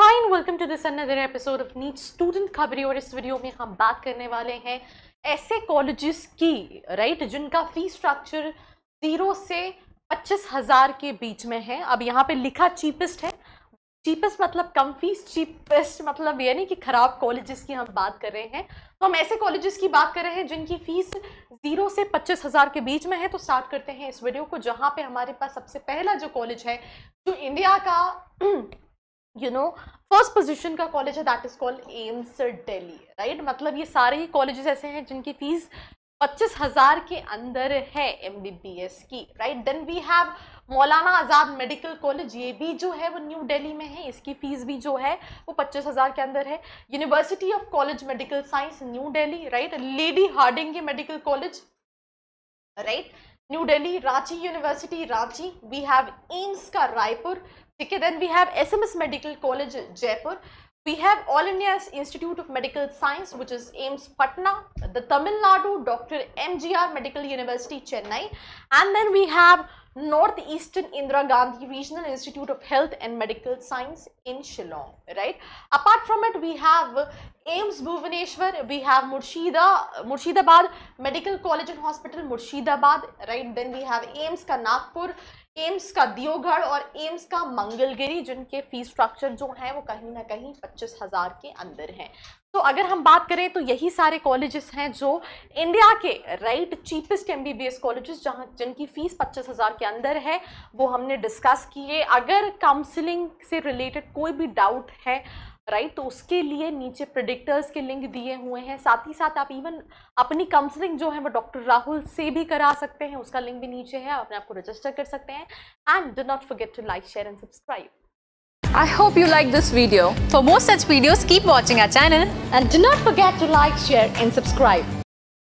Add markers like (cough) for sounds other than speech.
Hi and welcome to this another episode of NEET student खबरी और इस video में हम बात करने वाले हैं ऐसे कॉलेजेस की राइट right, जिनका फी स्ट्रक्चर ज़ीरो से पच्चीस हज़ार के बीच में है अब यहाँ पे लिखा चीपेस्ट है चीपेस्ट मतलब कम फीस चीपेस्ट मतलब ये नहीं कि ख़राब कॉलेजेस की हम बात कर रहे हैं तो हम ऐसे कॉलेजेस की बात कर रहे हैं जिनकी फ़ीस ज़ीरो से पच्चीस हज़ार के बीच में है तो स्टार्ट करते हैं इस वीडियो को जहाँ पे हमारे पास सबसे पहला जो कॉलेज है जो इंडिया का (clears throat) यू नो फर्स्ट पोजिशन का कॉलेज है that is called AIIMS Delhi right मतलब ये सारे ही कॉलेजेस ऐसे हैं जिनकी फीस पच्चीस हज़ार के अंदर है एम की राइट देन वी हैव मौलाना आज़ाद मेडिकल कॉलेज ये भी जो है वो न्यू दिल्ली में है इसकी फ़ीस भी जो है वो पच्चीस हज़ार के अंदर है university of college medical science new Delhi right lady Hardinge medical college right right? New Delhi, Ranchi University, Ranchi. We have AIMS ka Raipur. Okay, then we have SMS Medical College, Jaipur. We have All India Institute of Medical Science, which is AIMS Patna, the Tamil Nadu Dr. MGR Medical University, Chennai, and then we have north eastern Indira Gandhi regional institute of health and medical science in Shillong right apart from it we have AIIMS Bhubaneswar we have Murshida Murshidabad medical college and hospital Murshidabad right then we have AIIMS का Nagpur AIIMS का दियोगढ़ और AIIMS का मंगलगिरी जिनके fees structure जो हैं वो कहीं ना कहीं पच्चीस हज़ार के अंदर हैं तो अगर हम बात करें तो यही सारे कॉलेजेस हैं जो इंडिया के right cheapest M B B S colleges जहाँ जिनकी फ़ीस पच्चीस हज़ार के अंदर है वो हमने डिस्कस किए अगर काउंसलिंग से रिलेटेड कोई भी डाउट है राइट right? तो उसके लिए नीचे प्रिडिक्टर्स के लिंक दिए हुए हैं साथ ही साथ आप इवन अपनी काउंसलिंग जो है वो डॉक्टर राहुल से भी करा सकते हैं उसका लिंक भी नीचे है अपने आपको रजिस्टर कर सकते हैं and do not forget to like share and subscribe I hope you like this video. For more such videos, keep watching our channel. And do not forget to like, share and subscribe.